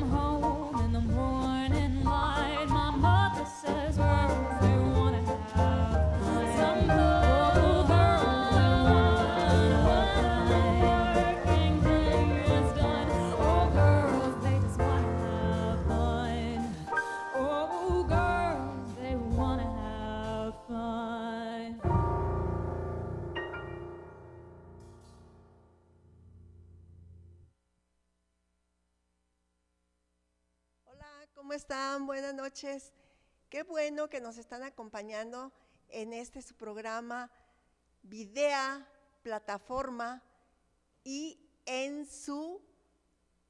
come home. están? Buenas noches. Qué bueno que nos están acompañando en este su programa, Videa, plataforma y en su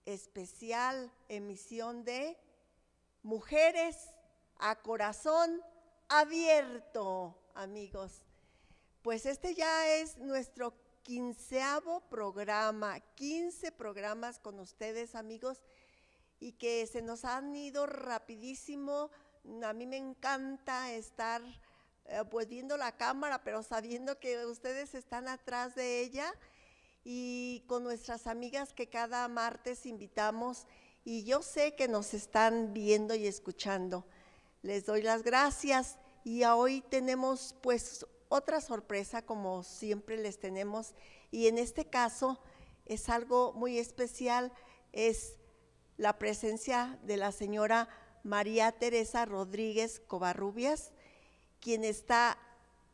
especial emisión de Mujeres a Corazón Abierto, amigos. Pues este ya es nuestro quinceavo programa, quince programas con ustedes, amigos y que se nos han ido rapidísimo. A mí me encanta estar eh, pues viendo la cámara, pero sabiendo que ustedes están atrás de ella y con nuestras amigas que cada martes invitamos y yo sé que nos están viendo y escuchando. Les doy las gracias y hoy tenemos pues otra sorpresa como siempre les tenemos y en este caso es algo muy especial, es la presencia de la señora María Teresa Rodríguez Covarrubias, quien está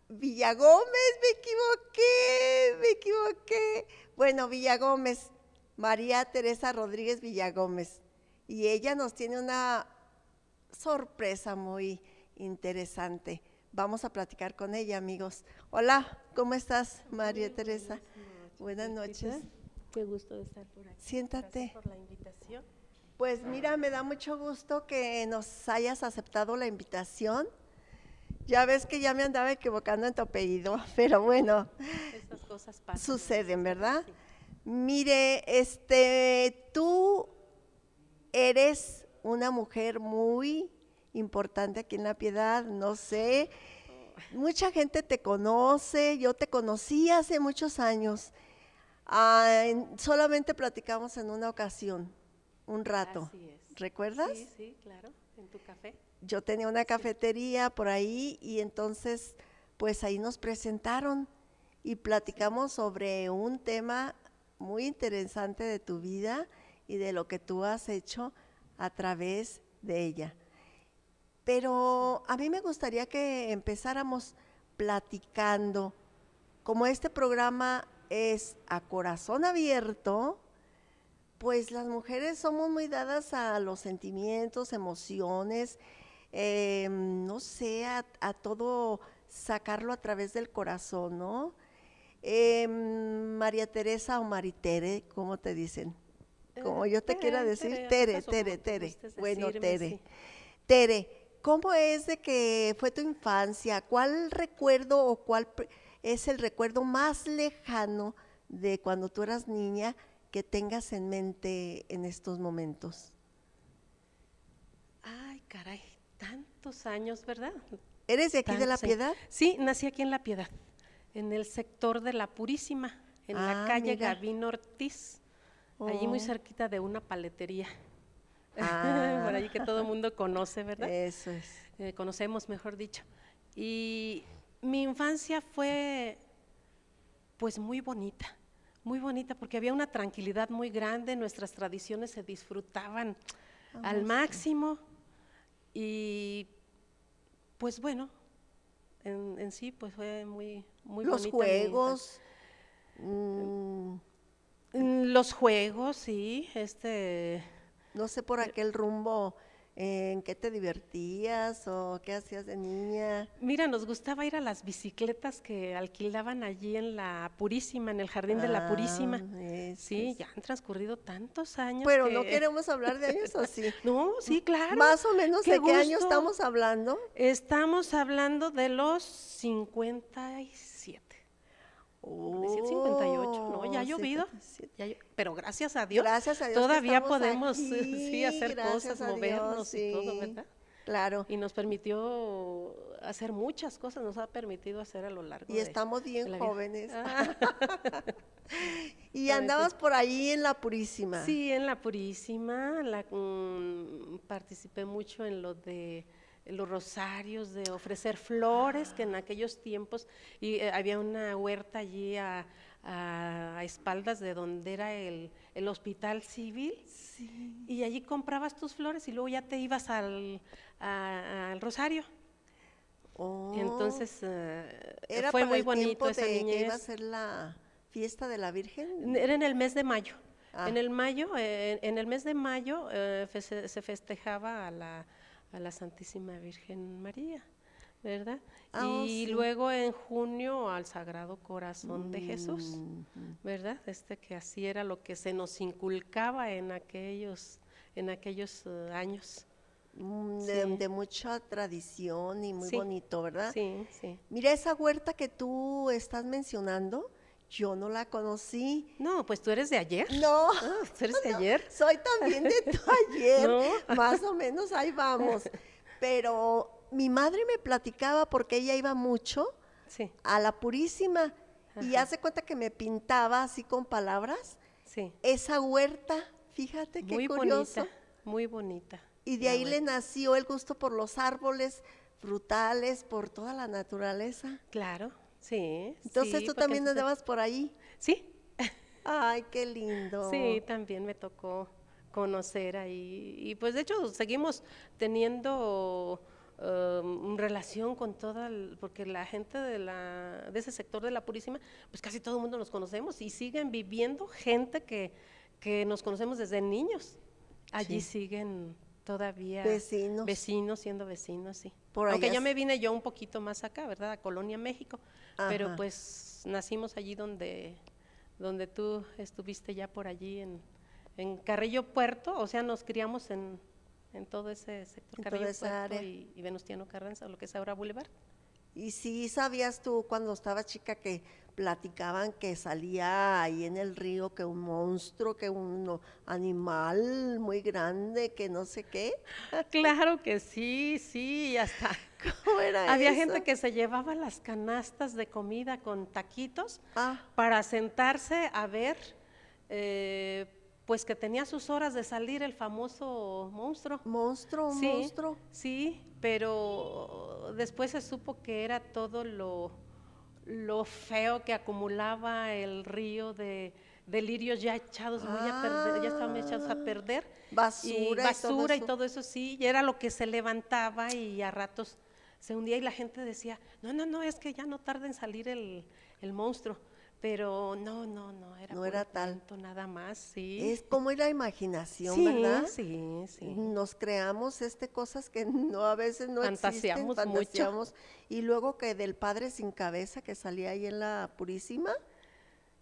Villagómez, me equivoqué, me equivoqué. Bueno, Villagómez, María Teresa Rodríguez Villagómez. Y ella nos tiene una sorpresa muy interesante. Vamos a platicar con ella, amigos. Hola, ¿cómo estás, María Teresa? Buenas noches. Buenas noches. Qué gusto estar por aquí. Siéntate. Gracias por la invitación. Pues mira, me da mucho gusto que nos hayas aceptado la invitación. Ya ves que ya me andaba equivocando en tu apellido, pero bueno. esas cosas pasan. Suceden, ¿verdad? Mire, este, tú eres una mujer muy importante aquí en La Piedad, no sé. Oh. Mucha gente te conoce, yo te conocí hace muchos años. Ah, solamente platicamos en una ocasión un rato. ¿Recuerdas? Sí, sí, claro, en tu café. Yo tenía una cafetería por ahí y entonces pues ahí nos presentaron y platicamos sobre un tema muy interesante de tu vida y de lo que tú has hecho a través de ella. Pero a mí me gustaría que empezáramos platicando, como este programa es a corazón abierto, pues las mujeres somos muy dadas a los sentimientos, emociones, em, no sé, a, todo sacarlo a través del corazón, ¿no? Em, María Teresa o Maritere, ¿cómo te dicen? Como yo te quiera decir, Tere, Tere, Tere. Bueno, Tere. Tere, ¿cómo es de que fue tu infancia? ¿Cuál recuerdo o cuál es el recuerdo más lejano de cuando tú eras niña? que tengas en mente en estos momentos? Ay, caray, tantos años, ¿verdad? ¿Eres de aquí de La Piedad? Sí, nací aquí en La Piedad, en el sector de La Purísima, en la ah, calle mira. Ortiz, allí muy oh. cerquita de una paletería. Ah. Por allí que todo el mundo conoce, ¿verdad? Eso es. Eh, conocemos, mejor dicho. Y mi infancia fue pues muy bonita muy bonita porque había una tranquilidad muy grande, nuestras tradiciones se disfrutaban ah, al máximo y pues bueno, en, sí pues fue muy, muy Los juegos. Mm. Mm, los juegos, sí, este... No sé, por eh, aquel rumbo ¿En qué te divertías o qué hacías de niña? Mira, nos gustaba ir a las bicicletas que alquilaban allí en la Purísima, en el jardín de la ah, Purísima. sí, ya han transcurrido tantos años. Pero no queremos hablar de años así. no, sí, claro. Más o menos de qué año estamos hablando. Estamos hablando de los 56 no, ya ha oh, llovido, pero gracias a Dios, todavía podemos sí, hacer cosas, movernos y todo, ¿verdad? Claro. Y nos permitió hacer muchas cosas, nos ha permitido hacer a lo largo. Y estamos bien jóvenes. Ah. y andabas por ahí en la Purísima. Sí, en la Purísima, la, mm, participé mucho en lo de los rosarios, de ofrecer flores, que en aquellos tiempos y, eh, había una huerta allí a, espaldas de donde era el, el hospital civil. Y allí comprabas tus flores y luego ya te ibas al, rosario. Oh. Entonces, eh, era fue muy bonito esa niñez. Que iba a ser la fiesta de la Virgen? Era en el mes de mayo. Ah. En el mayo, eh, en el mes de mayo se festejaba a la, a la Santísima Virgen María, ¿verdad? Ah, oh, y luego en junio al Sagrado Corazón de Jesús, mm, ¿verdad? Este que así era lo que se nos inculcaba en aquellos, en aquellos eh, años. Mm, de, mucha tradición y muy bonito, ¿verdad? Sí, sí. Mira, esa huerta que tú estás mencionando, yo no la conocí. No, pues tú eres de ayer. No. Ah, tú eres de ayer. Soy también de tu ayer. Más o menos ahí vamos. Pero mi madre me platicaba porque ella iba mucho a la Purísima y hace cuenta que me pintaba así con palabras. Sí. Esa huerta, fíjate qué muy Bonita, muy bonita. Y de ahí le nació el gusto por los árboles frutales, por toda la naturaleza. Claro. Sí. Entonces tú también andabas por ahí. Sí. Ay, qué lindo. Sí, también me tocó conocer ahí. Y pues de hecho seguimos teniendo um, relación con toda, porque la gente de, la, de ese sector de la Purísima, pues casi todo el mundo nos conocemos y siguen viviendo gente que, nos conocemos desde niños. Allí siguen todavía vecinos. vecinos siendo vecinos, sí. Por Aunque ya me vine yo un poquito más acá, ¿verdad? A Colonia, México pero pues nacimos allí donde, donde tú estuviste ya por allí en, Carrillo Puerto, o sea, nos criamos en, todo ese sector, Carrillo Puerto Y, y Venustiano Carranza, lo que es ahora Boulevard. Y sí sabías tú cuando estaba chica que platicaban que salía ahí en el río que un monstruo, que un animal muy grande, que no sé qué. Claro que sí, sí, ya está. ¿Cómo era Había gente que se llevaba las canastas de comida con taquitos ah. para sentarse a ver. Eh, pues que tenía sus horas de salir el famoso monstruo. Monstruo, sí, monstruo. Sí, pero después se supo que era todo lo, lo feo que acumulaba el río de, delirios, lirios ya echados, ya, estaban echados a ah, perder. Basura. Y basura y todo, eso, sí, y era lo que se levantaba y a ratos se hundía y la gente decía, no, no, no, es que ya no tarda en salir el monstruo pero no, no, no era no era nada más, sí. Es como la imaginación, ¿verdad? Sí, sí. Nos creamos este cosas que no a veces no fantaseamos existen, mucho. y luego que del padre sin cabeza que salía ahí en la Purísima,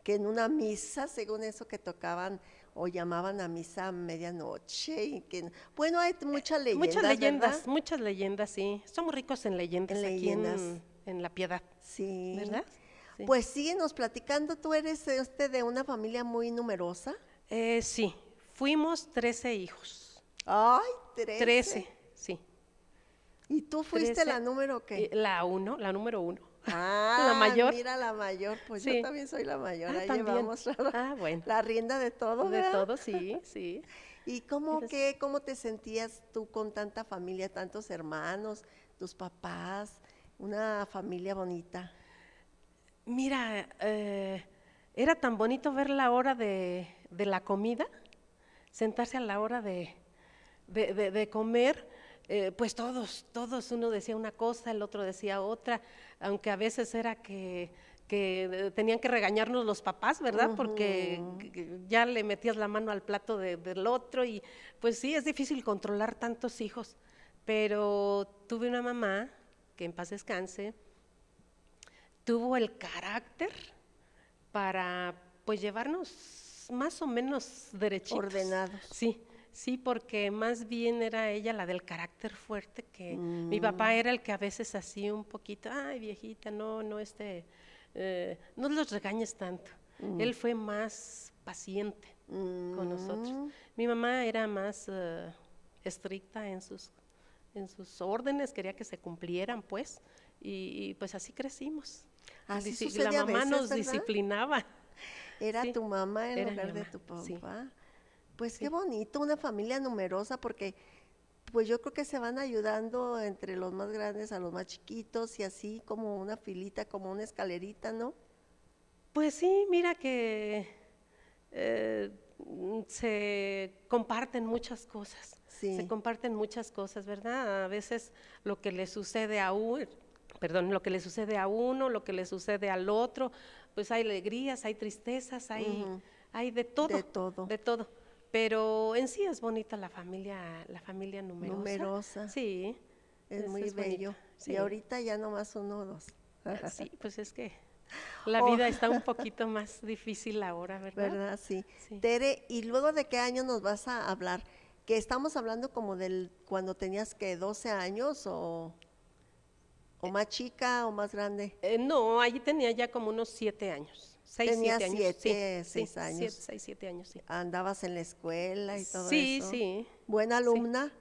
que en una misa, según eso que tocaban o llamaban a misa a medianoche que bueno, hay eh, muchas leyendas, muchas leyendas, muchas leyendas, sí. Somos ricos en leyendas, en leyendas. en, en la piedad. Sí. ¿Verdad? Pues síguenos platicando, tú eres usted de una familia muy numerosa. Eh, sí, fuimos 13 hijos. Ay, 13. 13, sí. ¿Y tú fuiste la número qué? Eh, la uno, la número uno. Ah, la mayor. Mira, la mayor, pues yo también soy la mayor. Ah, Ahí también. la, ah, la, rienda de todo. De todo, sí, sí. ¿Y cómo, cómo te sentías tú con tanta familia, tantos hermanos, tus papás, una familia bonita? Mira, eh, era tan bonito ver la hora de, la comida, sentarse a la hora de, comer, eh, pues todos, todos, uno decía una cosa, el otro decía otra, aunque a veces era que, eh, tenían que regañarnos los papás, ¿verdad? Porque ya le metías la mano al plato del otro y pues sí, es difícil controlar tantos hijos, pero tuve una mamá, que en paz descanse, tuvo el carácter para pues llevarnos más o menos derechitos. Ordenados. Sí, sí, porque más bien era ella la del carácter fuerte que mi mm. papá era el que a veces así un poquito, ay viejita, no, no este, eh, no los regañes tanto. Mm. Él fue más paciente con mm. nosotros. Mi mamá era más eh, estricta en sus en sus órdenes, quería que se cumplieran, pues, y pues así crecimos. Así la mamá nos disciplinaba. Era tu mamá en lugar de tu papá. Pues qué bonito, una familia numerosa, porque pues yo creo que se van ayudando entre los más grandes a los más chiquitos y así como una filita, como una escalerita, ¿no? Pues sí, mira que eh, se comparten muchas cosas. Se comparten muchas cosas, ¿verdad? A veces lo que le sucede a uno perdón, lo que le sucede a uno, lo que le sucede al otro, pues hay alegrías, hay tristezas, hay, hay de todo. De todo. De todo. Pero en sí es bonita la familia, la familia numerosa. Numerosa. Sí. Es muy bello. Y ahorita ya nomás uno o dos. Ah, sí, pues es que la vida oh. está un poquito más difícil ahora, ¿verdad? ¿Verdad? Sí. Tere, ¿y luego de qué año nos vas a hablar? Que estamos hablando como del cuando tenías que 12 años o... ¿O más chica o más grande? Eh, no, allí tenía ya como unos siete años. Seis, siete, años. seis años. Siete, seis, siete años, sí. ¿Andabas en la escuela y todo eso? Sí, sí. ¿Buena alumna?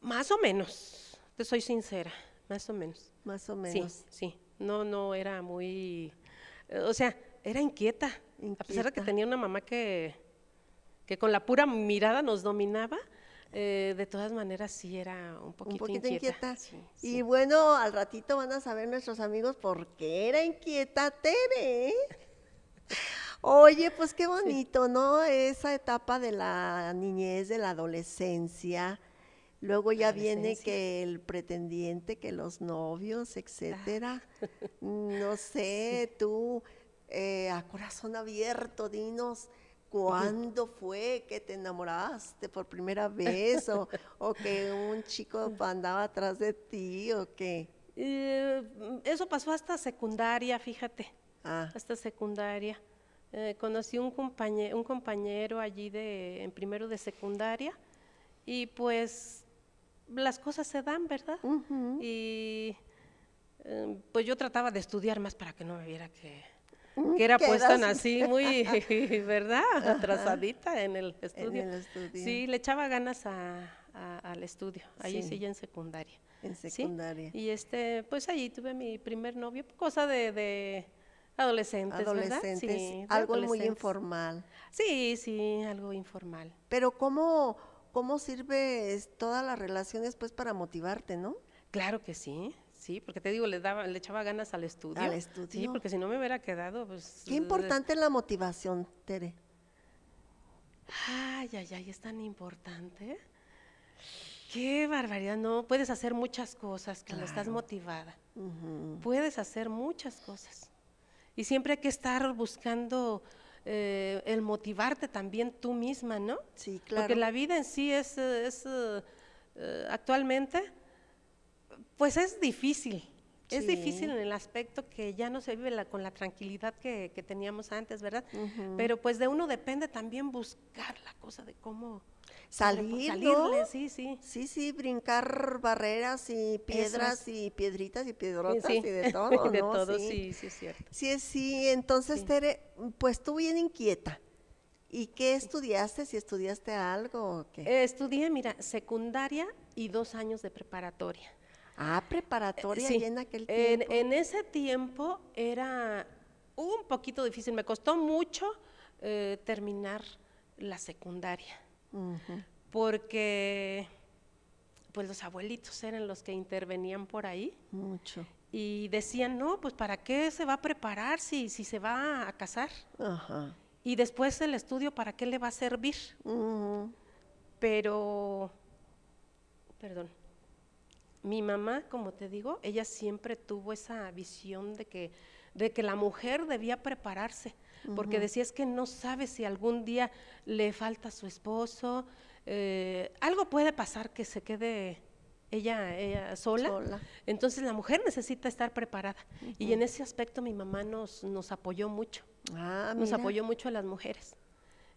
Más o menos, te soy sincera, más o menos. Más o menos. Sí, sí. No, no, era muy, eh, o sea, era inquieta. inquieta. A pesar de que tenía una mamá que, que con la pura mirada nos dominaba, eh, de todas maneras sí era un poquito, un inquieta. y bueno, al ratito van a saber nuestros amigos por qué era inquieta Tere. ¿eh? Oye, pues qué bonito, ¿no? Esa etapa de la niñez, de la adolescencia. Luego ya viene que el pretendiente, que los novios, etcétera. Ah. No sé, tú eh, a corazón abierto, dinos ¿Cuándo fue que te enamoraste por primera vez? ¿O, que un chico andaba atrás de ti? ¿O qué? Eh, eso pasó hasta secundaria, fíjate. Ah. Hasta secundaria. Eh, conocí un compañero, un compañero allí de, en primero de secundaria y pues las cosas se dan, ¿verdad? Y eh, pues yo trataba de estudiar más para que no me viera que Mm, que era puesta así muy, ¿verdad? Atrasadita en el estudio. Sí, le echaba ganas a, al estudio, allí sí. ya en secundaria. En secundaria. Y este, pues allí tuve mi primer novio, cosa de, de Adolescentes, adolescentes, Sí, algo muy informal. Sí, sí, algo informal. Pero cómo cómo sirve todas las relaciones pues para motivarte, ¿no? Claro que sí, Sí, porque te digo, le, daba, le echaba ganas al estudio. Al estudio. Sí, porque si no me hubiera quedado, pues, Qué importante es la motivación, Tere. Ay, ay, ay, es tan importante. Qué barbaridad, no, puedes hacer muchas cosas cuando estás motivada. Puedes hacer muchas cosas. Y siempre hay que estar buscando eh, el motivarte también tú misma, ¿no? Sí, claro. Porque la vida en sí es, es eh, actualmente pues es difícil, Es difícil en el aspecto que ya no se vive la, con la tranquilidad que, teníamos antes, ¿verdad? Pero pues de uno depende también buscar la cosa de cómo salir, salirle, sí, sí. Sí, sí, brincar barreras y piedras y piedritas y piedrotas y de todo, ¿no? de todo, sí, sí, es cierto. Sí, sí, entonces Tere, pues tú bien inquieta. ¿Y qué estudiaste? ¿Si estudiaste algo o qué? estudié, mira, secundaria y dos años de preparatoria. Ah, preparatoria sí. en aquel tiempo. En, ese tiempo era un poquito difícil, me costó mucho eh, terminar la secundaria, porque pues los abuelitos eran los que intervenían por ahí. Mucho. Y decían, no, pues para qué se va a preparar si, si se va a casar. Ajá. Y después el estudio, ¿para qué le va a servir? Pero, perdón, mi mamá, como te digo, ella siempre tuvo esa visión de que, de que la mujer debía prepararse, porque decía es que no sabe si algún día le falta su esposo, eh, algo puede pasar que se quede ella, ella sola. Entonces la mujer necesita estar preparada. Y en ese aspecto mi mamá nos, nos apoyó mucho. Ah, nos apoyó mucho a las mujeres.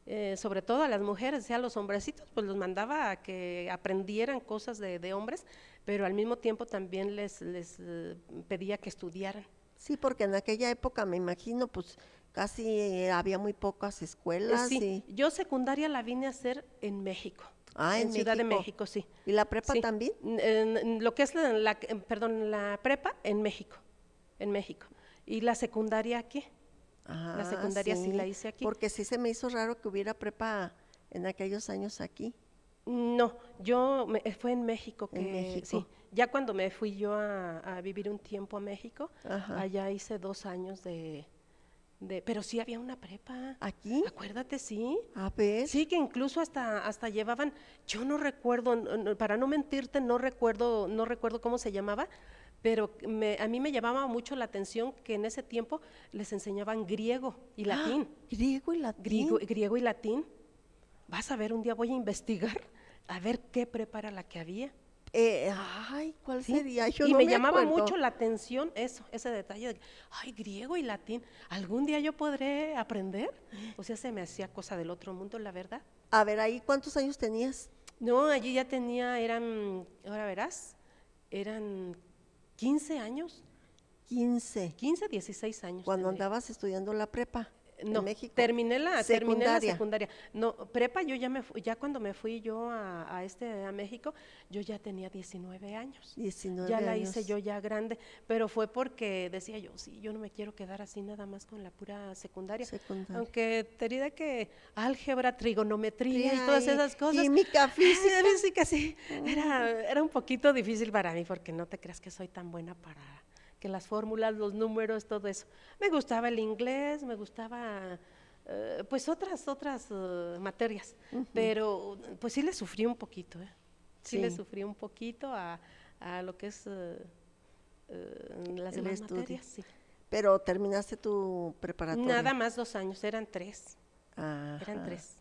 Eh, sobre todo a las mujeres, ya los hombrecitos, pues los mandaba a que aprendieran cosas de, de hombres, pero al mismo tiempo también les, les eh, pedía que estudiaran. Sí, porque en aquella época me imagino, pues casi había muy pocas escuelas. Eh, sí, yo secundaria la vine a hacer en México. Ah, en, Ciudad de México, sí. ¿Y la prepa también? En, lo que es la, eh, perdón, la prepa en México, en México. Y la secundaria aquí. la ah, secundaria sí. la hice aquí. Porque sí se me hizo raro que hubiera prepa en aquellos años aquí. No, yo me, eh, fue en México que sí. Ya cuando me fui yo a, vivir un tiempo a México, allá hice dos años de, pero sí había una prepa. ¿Aquí? Acuérdate, sí. Sí, que incluso hasta, hasta llevaban, yo no recuerdo, para no mentirte, no recuerdo, no recuerdo cómo se llamaba, pero a mí me llamaba mucho la atención que en ese tiempo les enseñaban griego y ¡Ah! latín. Griego y latín. griego y latín. Vas a ver, un día voy a investigar a ver qué prepara la que había. Eh, ay, ¿cuál sería? Yo y me, llamaba mucho la atención eso, ese detalle de, ay, griego y latín, ¿algún día yo podré aprender? O sea, se me hacía cosa del otro mundo, la verdad. A ver, ahí, ¿cuántos años tenías? No, allí ya tenía, eran, ahora verás, eran 15 años. 15. 15, 16 años. Cuando andabas estudiando la prepa no, Terminé la secundaria. No, prepa yo ya me ya cuando me fui yo a, este a México, yo ya tenía 19 años. ya la hice yo ya grande, pero fue porque decía yo, sí, yo no me quiero quedar así nada más con la pura secundaria. Aunque te diré que álgebra, trigonometría y todas esas cosas. Química, física. física sí. Era, era un poquito difícil para mí porque no te creas que soy tan buena para que las fórmulas, los números, todo eso. Me gustaba el inglés, me gustaba eh, pues otras, otras eh, materias, pero pues sí le sufrí un poquito, ¿eh? sí, le sufrí un poquito a, lo que es eh, las materias. Pero terminaste tu preparatoria. Nada más dos años, eran tres. Ah. Eran tres.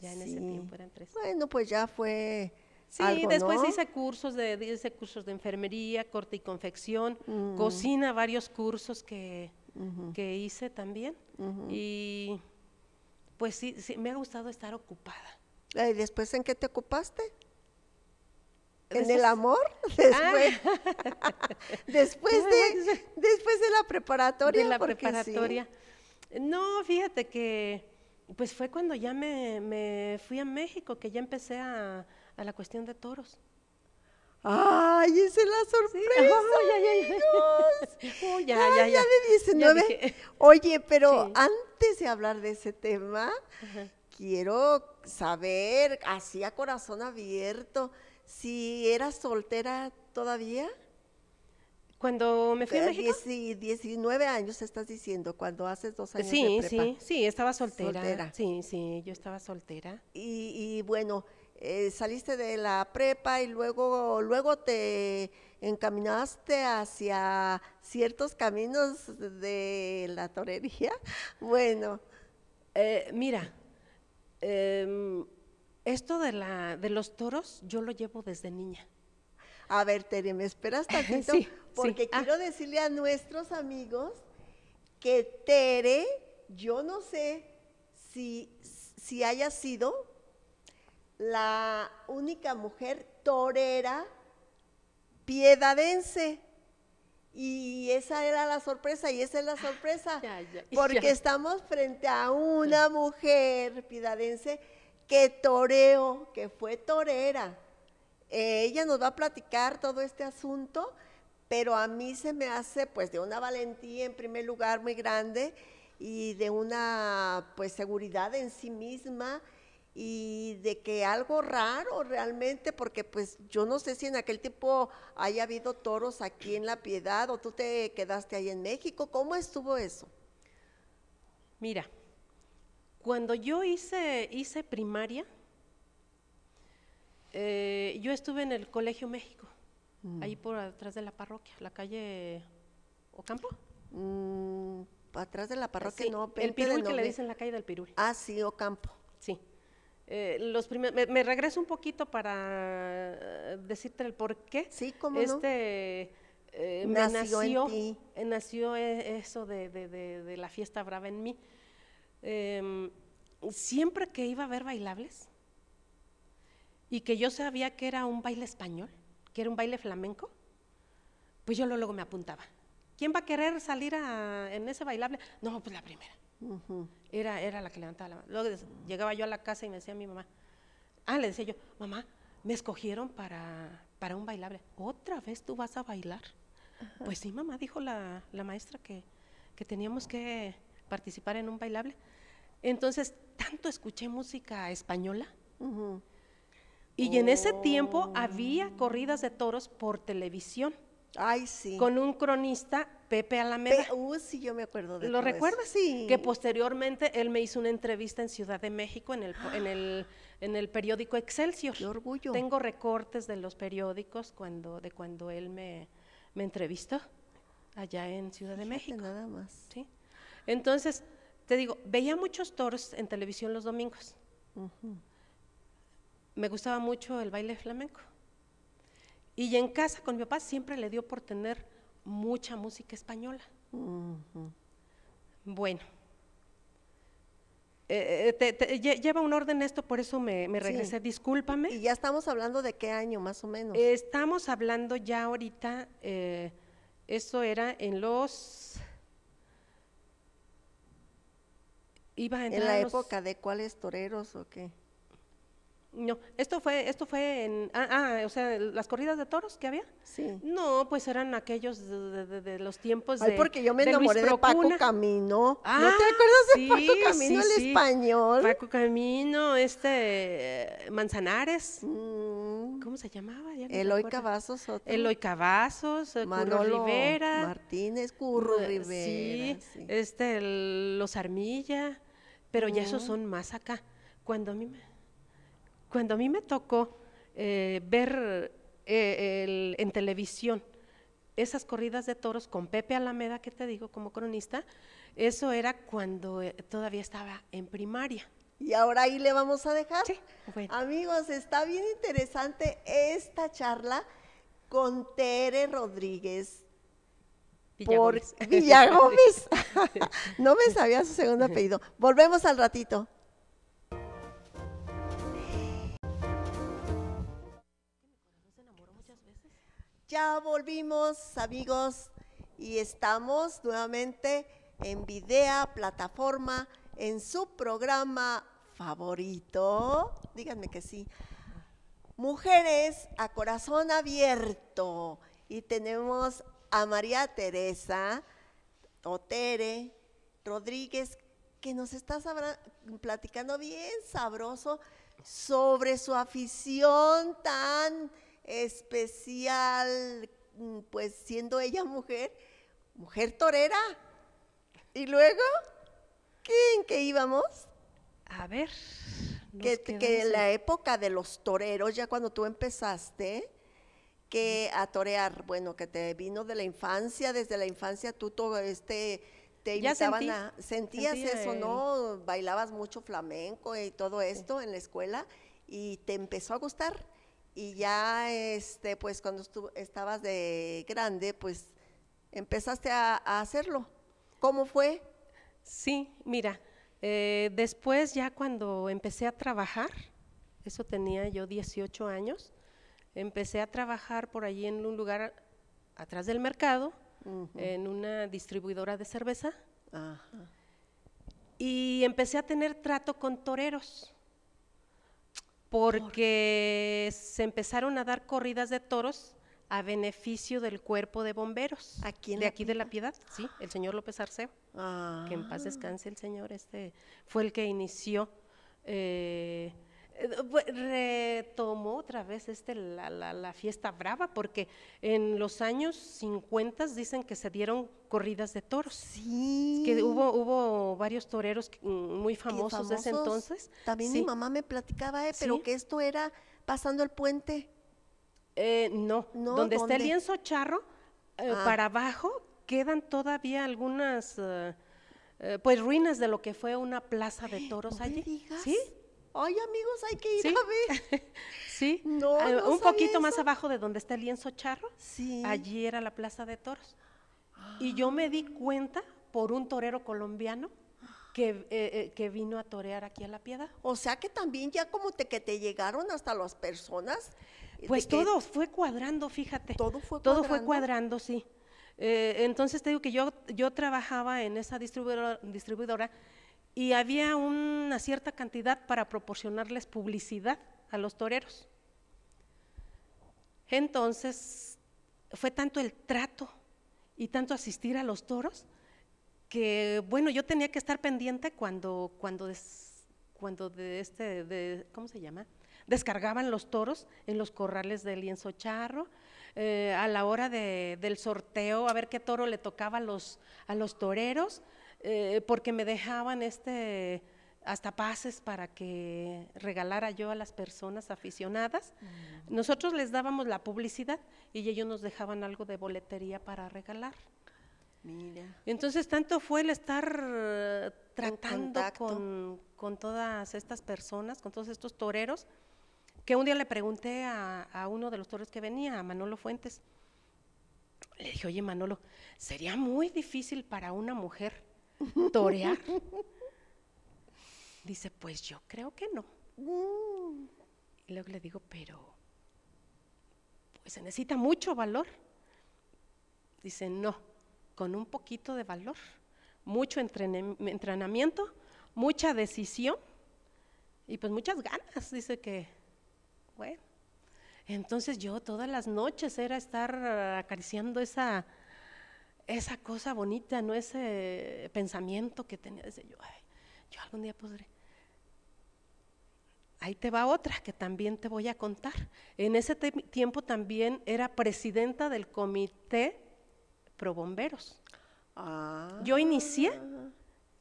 Ya en ese tiempo eran tres. Bueno, pues ya fue Sí, después hice cursos de hice cursos de enfermería, corte y confección, mm. cocina, varios cursos que, hice también. Y pues sí, me ha gustado estar ocupada. ¿Y después en qué te ocupaste? ¿En el amor? Ah. Después, de, después de la preparatoria. De la preparatoria. No, fíjate que, pues fue cuando ya me, fui a México, que ya empecé a, a la cuestión de toros. ¡Ay, esa es la sorpresa! Sí. Oh, ya, ya, ya. Ay, ya, de 19. Oye, pero antes de hablar de ese tema, quiero saber, así a corazón abierto, si eras soltera todavía. Cuando me fui a eh, México. Sí, 19 años estás diciendo, cuando haces dos años sí, de prepa. Sí, sí, estaba soltera. soltera. Sí, sí, yo estaba soltera. Y, y bueno, eh, saliste de la prepa y luego, luego te encaminaste hacia ciertos caminos de la torería. Bueno. Eh, mira, em, esto de, la, de los toros yo lo llevo desde niña. A ver, Tere, ¿me esperas tantito? sí, porque ah. quiero decirle a nuestros amigos que Tere, yo no sé si, si haya sido la única mujer torera piedadense. Y esa era la sorpresa, y esa es la ah, sorpresa, porque estamos frente a una mm. mujer piedadense que toreó, que fue torera. ella nos va a platicar todo este asunto, pero a mí se me hace pues de una valentía en primer lugar muy grande y de una pues seguridad en sí misma y de que algo raro realmente, porque pues yo no sé si en aquel tiempo haya habido toros aquí en La Piedad o tú te quedaste ahí en México, ¿cómo estuvo eso? Mira, cuando yo hice, hice primaria, eh, yo estuve en el Colegio México, mm. ahí por atrás de la parroquia, la calle Ocampo. Mm, atrás de la parroquia, no, el pirul que le dicen la calle del pirul. Ah, sí, Ocampo. Sí. Eh, los primeros, me, regreso un poquito para eh, decirte el por qué. Sí, cómo este, nació, nació, nació eso de, la fiesta brava en mí. Em, siempre que iba a ver bailables y que yo sabía que era un baile español, que era un baile flamenco, pues yo luego me apuntaba. ¿Quién va a querer salir en ese bailable? No, pues la primera. Era, era la que levantaba la mano. Luego llegaba yo a la casa y me decía a mi mamá, ah, le decía yo, mamá, me escogieron para, para un bailable. ¿Otra vez tú vas a bailar? Pues sí, mamá, dijo la, la maestra que, teníamos que participar en un bailable. Entonces, tanto escuché música española. Y en ese tiempo había oh. corridas de toros por televisión. Con un cronista, Pepe Alameda. Uy sí, yo me acuerdo de ¿Lo recuerdas? Sí. Que posteriormente él me hizo una entrevista en Ciudad de México en el, en el, en el periódico Excelsior. orgullo. Tengo recortes de los periódicos cuando, de cuando él me, me entrevistó allá en Ciudad de México. Nada más. Entonces, te digo, veía muchos toros en televisión los domingos. Me gustaba mucho el baile flamenco. Y en casa con mi papá siempre le dio por tener mucha música española. Bueno, eh, eh, lleva un orden esto, por eso me, regresé, discúlpame. Y ya estamos hablando de qué año más o menos. estamos hablando ya ahorita, eh, eso era en los... Iba a ¿En la época de cuáles toreros o qué? No, esto fue, esto fue en, ah, ah, o sea, las corridas de toros que había. Sí. No, pues eran aquellos de, los tiempos Ay, porque yo me enamoré de Paco Camino. ¿No te ah, acuerdas de Paco Camino, el español? Paco Camino, este, Manzanares. Mm. ¿Cómo se llamaba? Eloy Cavazos. Otro. Eloy Cavazos, eh, Manolo Curro Rivera. Martínez, Curro eh, Rivera. Sí, este, los Armilla, pero ya esos mm. son más acá. Cuando a mí me cuando a mí me tocó eh, ver eh, en televisión esas corridas de toros con Pepe Alameda, que te digo como cronista, eso era cuando eh, todavía estaba en primaria. Y ahora ahí le vamos a dejar. Sí, Amigos, está bien interesante esta charla con Tere Rodríguez. por no me sabía su segundo apellido. Volvemos al ratito. Ya volvimos, amigos, y estamos nuevamente en Videa Plataforma, en su programa favorito. Díganme que sí. Mujeres a corazón abierto. Y tenemos a María Teresa, Otere Rodríguez, que nos está platicando bien sabroso sobre su afición tan especial, mm, pues siendo ella mujer, mujer torera. Y luego, quién qué íbamos? A ver. Que, la época de los toreros, ya cuando tú empezaste que a torear, bueno, que te vino de la infancia, desde la infancia tú todo este te invitaban a sentías eso, ¿no? Bailabas mucho flamenco y todo esto en la escuela y te empezó a gustar y ya este pues cuando tú estabas de grande pues empezaste a, hacerlo cómo fue sí mira eh, después ya cuando empecé a trabajar eso tenía yo 18 años empecé a trabajar por allí en un lugar atrás del mercado en una distribuidora de cerveza y empecé a tener trato con toreros porque se empezaron a dar corridas de toros a beneficio del cuerpo de bomberos. de aquí de la Piedad, sí, el señor López Arceo. Que en paz ah. descanse el señor, este fue el que inició eh, eh, eh, retomó otra vez este, la, la, fiesta brava, porque en los años 50 dicen que se dieron corridas de toros. Sí. Que hubo, hubo varios toreros mm, muy famosos, de ese entonces. También mi mamá me platicaba, eh, pero que esto era pasando el puente. no. donde está el lienzo charro, ah. para abajo quedan todavía algunas... pues ruinas de lo que fue una plaza de toros allí. Sí, ay amigos, hay que ir a ver. sí, ah, un poquito más abajo de donde está el lienzo charro, sí. allí era la Plaza de Toros. Y yo me di cuenta por un torero colombiano que, eh, eh, vino a torear aquí a La Piedad. O sea que también ya como te, que te llegaron hasta las personas. Eh, pues todo fue cuadrando, fíjate. Todo fue cuadrando. Todo fue cuadrando, sí. entonces te digo que yo, yo trabajaba en esa distribuidora, distribuidora y había una cierta cantidad para proporcionarles publicidad a los toreros. Entonces, fue tanto el trato y tanto asistir a los toros que, bueno, yo tenía que estar pendiente cuando, cuando, de este, ¿cómo se llama? Descargaban los toros en los corrales del lienzo charro, eh, a la hora del sorteo, a ver qué toro le tocaba los, a los toreros. Eh, porque me dejaban este hasta pases para que regalara yo a las personas aficionadas. Mm. Nosotros les dábamos la publicidad y ellos nos dejaban algo de boletería para regalar. Mira. Entonces tanto fue el estar tratando con, todas estas personas, con todos estos toreros, que un día le pregunté a, a uno de los toreros que venía, a Manolo Fuentes, le dije, oye Manolo, sería muy difícil para una mujer torear. Dice, pues yo creo que no. Y luego le digo, pero pues se necesita mucho valor. Dice, no, con un poquito de valor, mucho entrenamiento, mucha decisión y pues muchas ganas. Dice que, bueno. Entonces yo todas las noches era estar acariciando esa esa cosa bonita, no ese pensamiento que tenía, desde yo, yo algún día podré. Ahí te va otra que también te voy a contar. En ese tiempo también era presidenta del comité pro bomberos. Ah. Yo inicié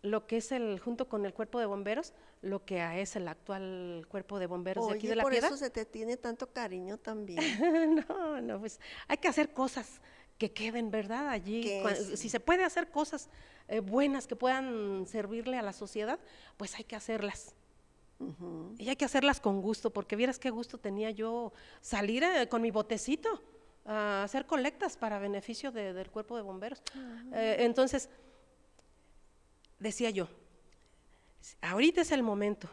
lo que es el, junto con el cuerpo de bomberos, lo que es el actual cuerpo de bomberos de aquí de la por eso se te tiene tanto cariño también. no, no, pues hay que hacer cosas que queden, ¿verdad? Allí, si se puede hacer cosas eh, buenas que puedan servirle a la sociedad, pues hay que hacerlas. Y hay que hacerlas con gusto, porque vieras qué gusto tenía yo salir eh, con mi botecito a hacer colectas para beneficio del cuerpo de bomberos. Eh, entonces, decía yo, ahorita es el momento.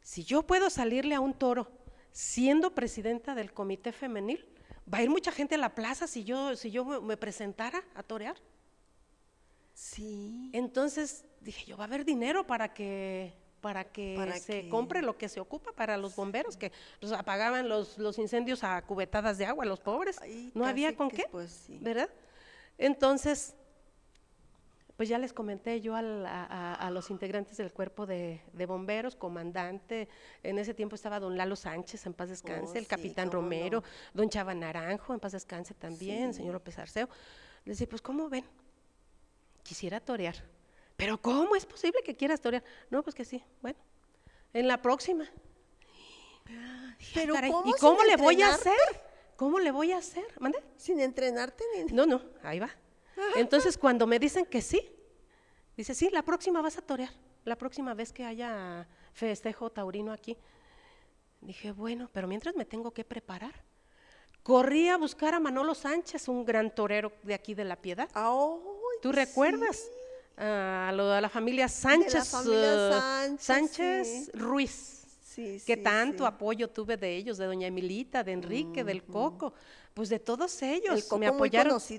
Si yo puedo salirle a un toro siendo presidenta del comité femenil, ¿Va a ir mucha gente a la plaza si yo, si yo me presentara a torear? Sí. Entonces dije yo, va a haber dinero para que, para que se compre lo que se ocupa para los bomberos, que pues, apagaban los, los, incendios a cubetadas de agua, los pobres. no había con qué, pues ¿verdad? Entonces pues ya les comenté yo a, los integrantes del cuerpo de, bomberos, comandante, en ese tiempo estaba don Lalo Sánchez, en paz oh, descanse, el capitán Romero, don Chava Naranjo, en paz descanse también, señor López Arceo. Les dije, pues ¿cómo ven? Quisiera torear. ¿Pero cómo es posible que quieras torear? No, pues que sí, bueno, en la próxima. Pero ¿Y cómo le voy a hacer? ¿Cómo le voy a hacer? ¿Mande? Sin entrenarte No, no, ahí va. Entonces, cuando me dicen que sí, dice, sí, la próxima vas a torear, la próxima vez que haya festejo taurino aquí. Dije, bueno, pero mientras me tengo que preparar. Corrí a buscar a Manolo Sánchez, un gran torero de aquí de La Piedad. ¿Tú recuerdas? a, la familia eh, Sánchez, Sánchez, Ruiz. que tanto apoyo tuve de ellos, de doña Emilita, de Enrique, del Coco. Pues de todos ellos. me apoyaron. Sí,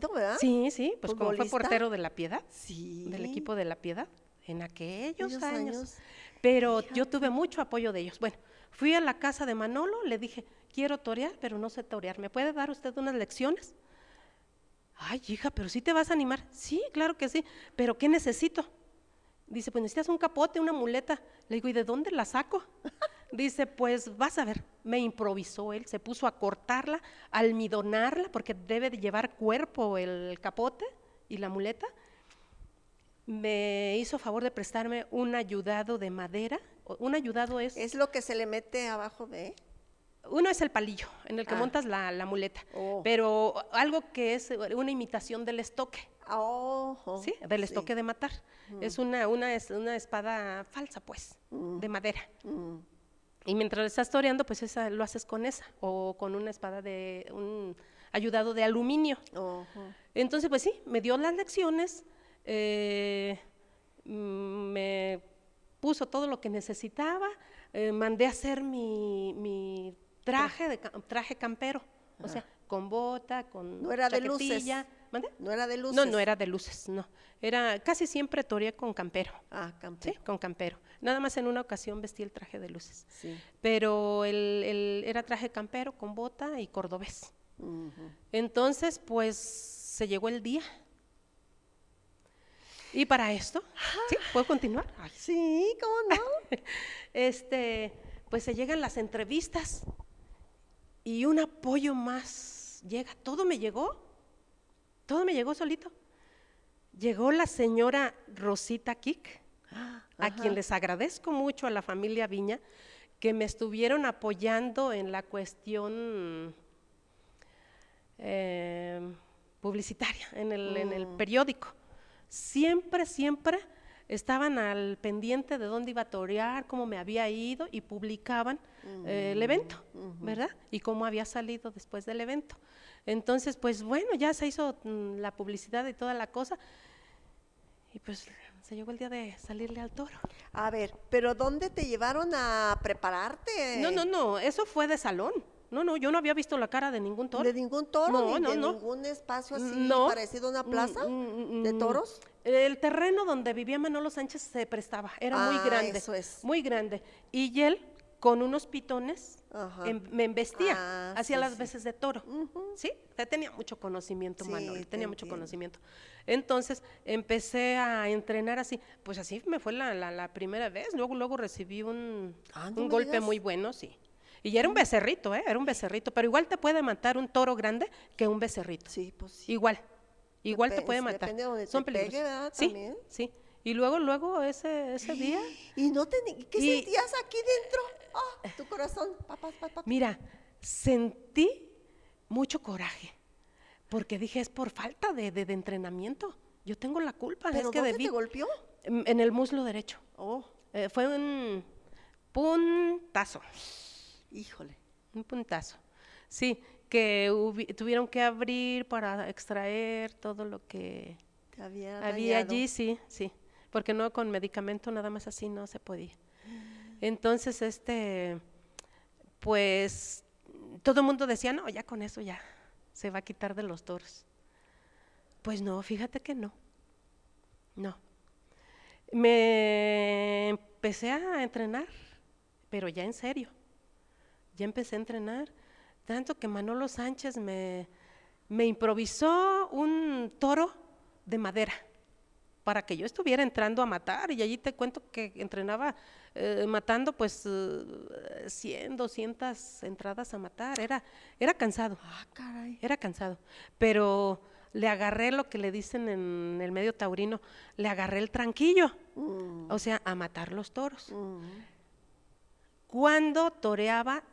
sí, pues, pues como fue portero de la Piedad, sí. del equipo de la Piedad, en aquellos años. Pero yo tuve mucho apoyo de ellos. Bueno, fui a la casa de Manolo, le dije, quiero torear, pero no sé torear. ¿Me puede dar usted unas lecciones? Ay, hija, pero sí te vas a animar. Sí, claro que sí, pero ¿qué necesito? Dice, pues necesitas un capote, una muleta. Le digo, ¿y de dónde la saco? Dice, pues vas a ver, me improvisó él, se puso a cortarla, almidonarla, porque debe de llevar cuerpo el capote y la muleta. Me hizo favor de prestarme un ayudado de madera. Un ayudado es... Es lo que se le mete abajo de... Uno es el palillo en el que ah. montas la, muleta, oh. pero algo que es una imitación del estoque. Oh, oh. Sí, del estoque de matar. Mm. Es una, una, una espada falsa, pues, mm. de madera. Mm. Y mientras estás toreando, pues esa lo haces con esa o con una espada de un ayudado de aluminio. Entonces, pues sí, me dio las lecciones, eh, mm, me puso todo lo que necesitaba, eh, mandé a hacer mi, traje, de, traje campero, o sea, con bota, con no de luces. ¿Mande? No era de luces. No, no era de luces, no. Era casi siempre toría con campero. Ah, campero. Sí, con campero. Nada más en una ocasión vestí el traje de luces. Sí. Pero el, era traje campero con bota y cordobés. Entonces, pues se llegó el día. Y para esto, ah. ¿sí? ¿Puedo continuar? Sí, ¿cómo no? este, pues se llegan las entrevistas y un apoyo más llega, todo me llegó todo me llegó solito. Llegó la señora Rosita Kick, a quien les agradezco mucho a la familia Viña, que me estuvieron apoyando en la cuestión em, publicitaria, en el, mm. periódico. Siempre, siempre estaban al pendiente de dónde iba a torear, cómo me había ido y publicaban eh, el mm, evento, ¿verdad? Y cómo había salido después del evento. Entonces, pues bueno, ya se hizo mm, la publicidad y toda la cosa. Y pues se llegó el día de salirle al toro. A ver, pero ¿dónde te llevaron a prepararte? No, no, no, eso fue de salón. No, no, yo no había visto la cara de ningún toro. ¿De ningún toro? No, no, ningún espacio así parecido a una mm, plaza mm, de toros? El terreno donde vivía Manolo Sánchez se prestaba, era muy ah, grande. Eso es. Muy grande. Y él, con unos pitones, Em, me embestía, ah, hacía las veces de toro, ¿sí? tenía mucho conocimiento, sí, tenía mucho conocimiento. Entonces empecé a entrenar así, pues así me fue la, la, primera vez, luego, luego recibí un, ah, golpe muy bueno, sí. Y era un mm. becerrito, ¿eh? Era un becerrito, pero igual te puede matar un toro grande que un becerrito. Sí, pues Igual, igual te puede matar. De Son peligrosos, sí, sí. Y luego, luego, ese, ese día. ¿Y no te, qué sentías aquí dentro? Ah, tu corazón. mira, sentí mucho coraje, porque dije, es por falta de, entrenamiento. Yo tengo la culpa. ¿Pero es que te golpeó? En, el muslo derecho. Oh. Eh, fue un puntazo. Híjole. Un puntazo. Sí, que tuvieron que abrir para extraer todo lo que había allí, sí, sí porque no con medicamento nada más así no se podía. Entonces, este, pues todo el mundo decía, no, ya con eso ya se va a quitar de los toros. Pues no, fíjate que no, no. Me empecé a entrenar, pero ya en serio, ya empecé a entrenar, tanto que Manolo Sánchez me, me improvisó un toro de madera para que yo estuviera entrando a matar. Y allí te cuento que entrenaba eh, matando pues 100, eh, 200 entradas a matar. Era, era cansado. Ah, era cansado. Pero le agarré lo que le dicen en el medio taurino, le agarré el tranquillo. Mm. O sea, a matar los toros. Mm. Cuando toreaba,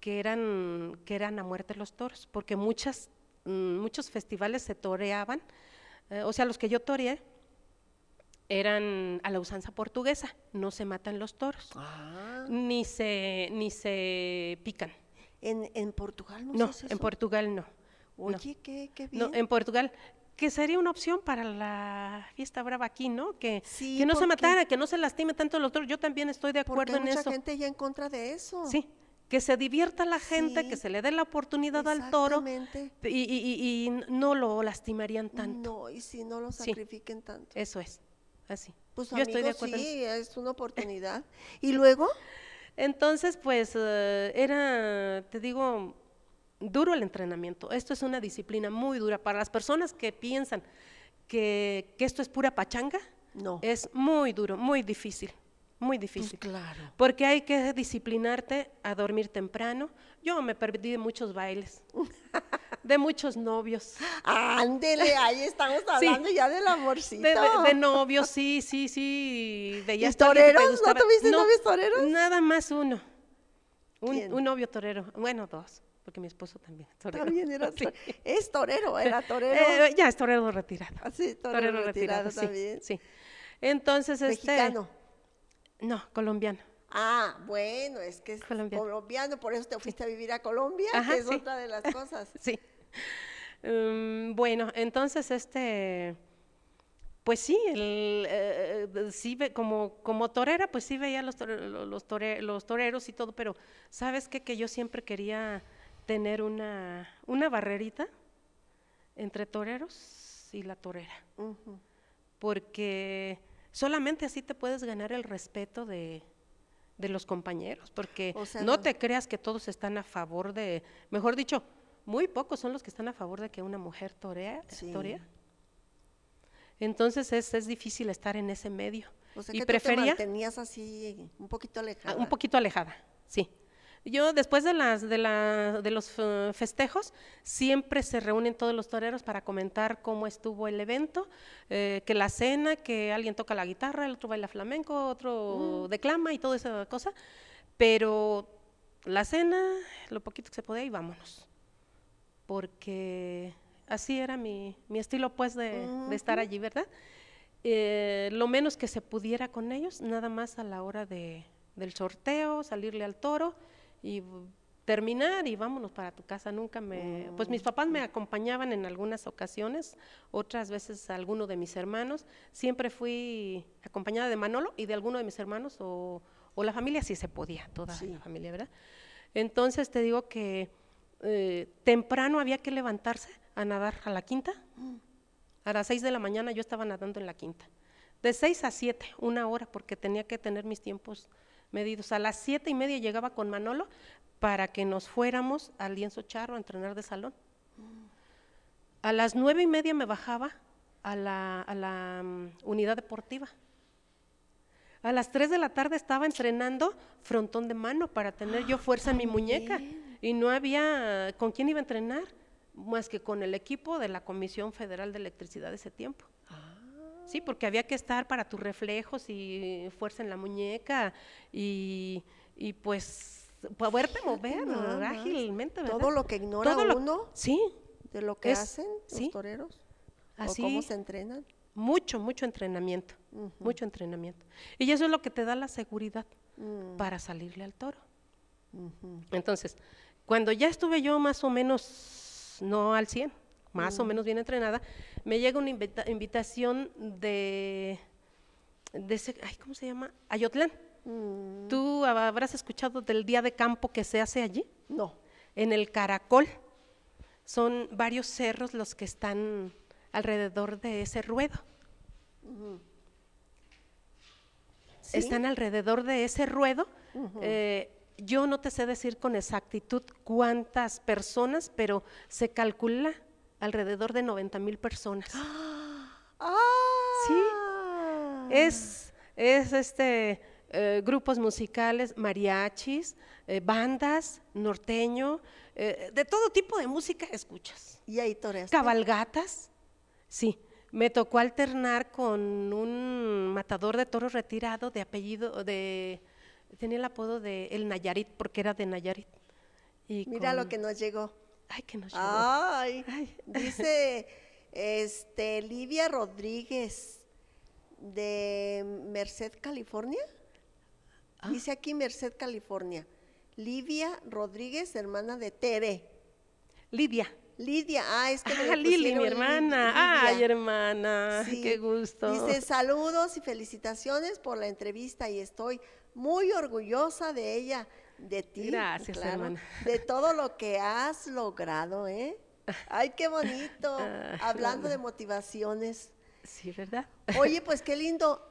que eran, que eran a muerte los toros, porque mm, muchos festivales se toreaban. Eh, o sea, los que yo toreé, eran a la usanza portuguesa, no se matan los toros, ah. ni, se, ni se pican. ¿En, Portugal no, no en Portugal no. Oye, Qué, qué bien. en Portugal, que sería una opción para la fiesta brava aquí, ¿no? Que, no se matara, que no se lastime tanto los toros. Yo también estoy de acuerdo en hay mucha gente ya en contra de eso. Sí, que se divierta la gente, que se le dé la oportunidad al toro y, y, no lo lastimarían tanto. No, y si no lo sacrifiquen tanto. Eso es. Así. Pues, Yo estoy Sí, es una oportunidad. ¿Y luego? Entonces, pues eh, era, te digo, duro el entrenamiento. Esto es una disciplina muy dura. Para las personas que piensan que, esto es pura pachanga, no. es muy duro, muy difícil. Muy pues, difícil. claro. Porque hay que disciplinarte a dormir temprano. Yo me perdí de muchos bailes. De muchos novios. Ándele, ahí estamos hablando ya del amorcito. De, novios, sí, sí, sí. De ya ¿Y toreros? ¿No tuviste novios toreros? Nada más uno. Un, un, novio torero. Bueno, dos. Porque mi esposo también torero. También era Es torero, era torero. Eh, ya es torero retirado. Ah, sí, torero, retirado, también. Sí, Entonces, este, Mexicano. este. No, colombiano. Ah, bueno, es que es colombiano, por eso te fuiste a vivir a Colombia, que es otra de las cosas. sí. Mm, bueno, entonces este, pues sí, eh, eh, como, como torera, pues sí veía los, toreros y todo, pero ¿sabes qué? Que yo siempre quería tener una, una barrerita entre toreros y la torera, porque solamente así te puedes ganar el respeto de, de los compañeros, porque no te creas que todos están a favor de, mejor dicho, muy pocos son los que están a favor de que una mujer torea. torea. Entonces es, difícil estar en ese medio. O sea, y que prefería, tú así un poquito alejada. Ah, un poquito alejada, sí. Yo después de, las, de, la, de los eh, festejos siempre se reúnen todos los toreros para comentar cómo estuvo el evento, eh, que la cena, que alguien toca la guitarra, el otro baila flamenco, otro mm. declama y toda esa cosa. Pero la cena, lo poquito que se podía y vámonos. Porque así era mi, estilo pues de, estar allí, ¿verdad? Eh, lo menos que se pudiera con ellos, nada más a la hora de, del sorteo, salirle al toro y terminar y vámonos para tu casa. Nunca me... Pues mis papás me acompañaban en algunas ocasiones, otras veces alguno de mis hermanos. Siempre fui acompañada de Manolo y de alguno de mis hermanos o, o la familia, si se podía, toda la familia, ¿verdad? Entonces te digo que eh, temprano había que levantarse a nadar a la quinta. A las seis de la mañana yo estaba nadando en la quinta. De seis a siete, una hora, porque tenía que tener mis tiempos medidos. A las siete y media llegaba con Manolo para que nos fuéramos al lienzo charro a entrenar de salón. A las nueve y media me bajaba a la, mm, unidad deportiva. A las 3 de la tarde estaba entrenando frontón de mano para tener yo fuerza en mi muñeca y no había con quién iba a entrenar más que con el equipo de la Comisión Federal de Electricidad de ese tiempo. ¿sí? Porque había que estar para tus reflejos y fuerza en la muñeca y, y pues poderte mover ágilmente, Todo lo que ignora uno ¿sí? de lo que hacen los toreros Así, o cómo se entrenan. Mucho, mucho entrenamiento, mucho entrenamiento. Y eso es lo que te da la seguridad mm. para salirle al toro. Entonces, cuando ya estuve yo más o menos, no al 100, más o mm. menos bien entrenada, me llega una invitación de, ese, ¿cómo se llama? Ayotlán. Mm. ¿Tú habrás escuchado del día de campo que se hace allí? No. En el Caracol. Son varios cerros los que están alrededor de ese ruedo. Están alrededor de ese ruedo. Eh, yo no te sé decir con exactitud cuántas personas, pero se calcula alrededor de 90 mil personas. ¡Ah! Sí. ¡Ah! Es, es este, eh, grupos musicales, mariachis, eh, bandas, norteño, eh, de todo tipo de música escuchas. Y ahí torres? Cabalgatas, sí. Me tocó alternar con un matador de toros retirado de apellido, de, tenía el apodo de El Nayarit porque era de Nayarit. Mira lo que nos llegó. Ay, que nos llegó. Ay, dice este, Livia Rodríguez de Merced, California. Ah. Dice aquí Merced, California. Livia Rodríguez, hermana de Tere. Lidia. Lidia, ah, es que ah, Lili, mi hermana. Ay, hermana, qué gusto. Dice, saludos y felicitaciones por la entrevista y estoy muy orgullosa de ella de ti. claro, De todo lo que has logrado, ¿eh? Ay, qué bonito. Ah, hablando de motivaciones. Sí, ¿verdad? Oye, pues qué lindo.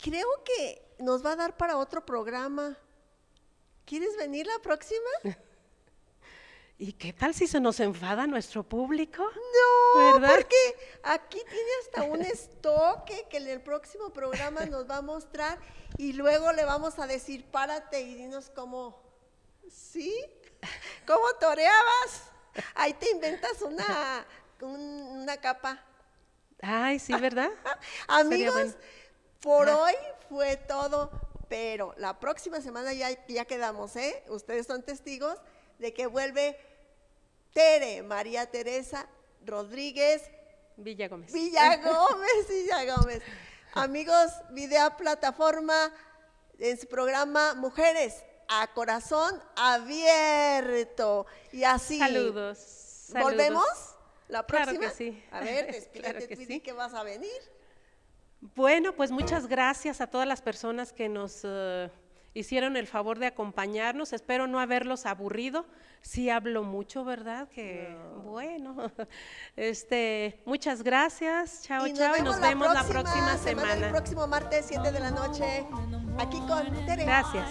Creo que nos va a dar para otro programa. ¿Quieres venir la próxima? ¿Y qué tal si se nos enfada nuestro público? No, ¿verdad? porque aquí tiene hasta un estoque que en el próximo programa nos va a mostrar y luego le vamos a decir, párate y dinos cómo, ¿sí? ¿Cómo toreabas? Ahí te inventas una, una capa. Ay, sí, ¿verdad? Amigos, por ah. hoy fue todo, pero la próxima semana ya, ya quedamos, ¿eh? Ustedes son testigos de que vuelve Tere, María Teresa Rodríguez. Villa Gómez. Villa Gómez, Villa Gómez. Amigos, Video Plataforma, en su programa Mujeres a Corazón Abierto. Y así. Saludos. ¿Volvemos? ¿La próxima? Claro que sí. A ver, despídete, que, vas a venir. Bueno, pues muchas gracias a todas las personas que nos... Eh, hicieron el favor de acompañarnos. Espero no haberlos aburrido. si hablo mucho, ¿verdad? Que bueno. Este, muchas gracias. Chao, chao. Nos y nos vemos la próxima, semana. El próximo martes, 7 de la noche, aquí con Tere. Gracias.